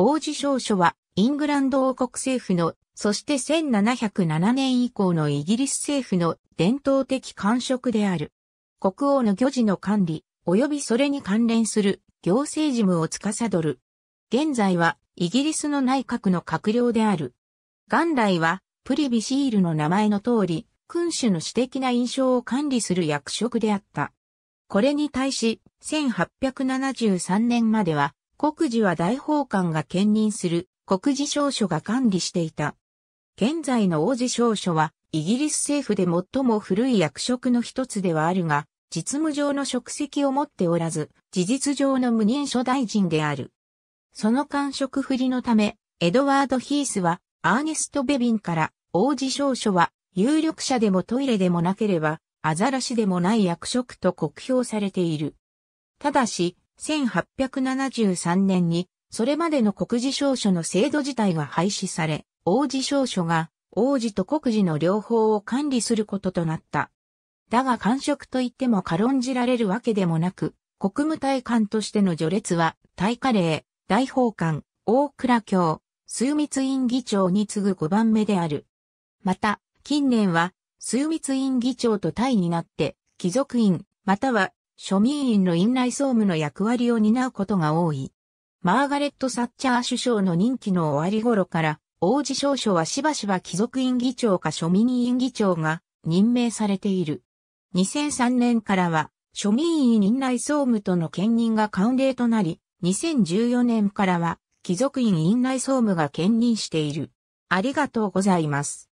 王子証書はイングランド王国政府の、そして1707年以降のイギリス政府の伝統的官職である。国王の漁事の管理、及びそれに関連する行政事務を司る。現在はイギリスの内閣の閣僚である。元来はプリビシールの名前の通り、君主の私的な印象を管理する役職であった。これに対し、1873年までは国事は大法官が兼任する国事証書が管理していた。現在の王子証書はイギリス政府で最も古い役職の一つではあるが、実務上の職責を持っておらず、事実上の無任所大臣である。その官職不利のため、エドワード・ヒースは、アーネスト・ベビンから、王子証書は、有力者でもトイレでもなければ、アザラシでもない役職と酷評されている。ただし、1873年に、それまでの国事証書の制度自体が廃止され、王子証書が王子と国事の両方を管理することとなった。だが官職といっても軽んじられるわけでもなく、国務大官としての序列は、大華令、大法官、大倉教、枢密院議長に次ぐ5番目である。また、近年は、枢密院議長と対になって、貴族院、または庶民院の院内総務の役割を担うことが多い。マーガレット・サッチャー首相の任期の終わり頃から、王子少将はしばしば貴族院議長か庶民院議長が任命されている。2003年からは、庶民院院内総務との兼任が慣例となり、2014年からは、貴族院院内総務が兼任している。ありがとうございます。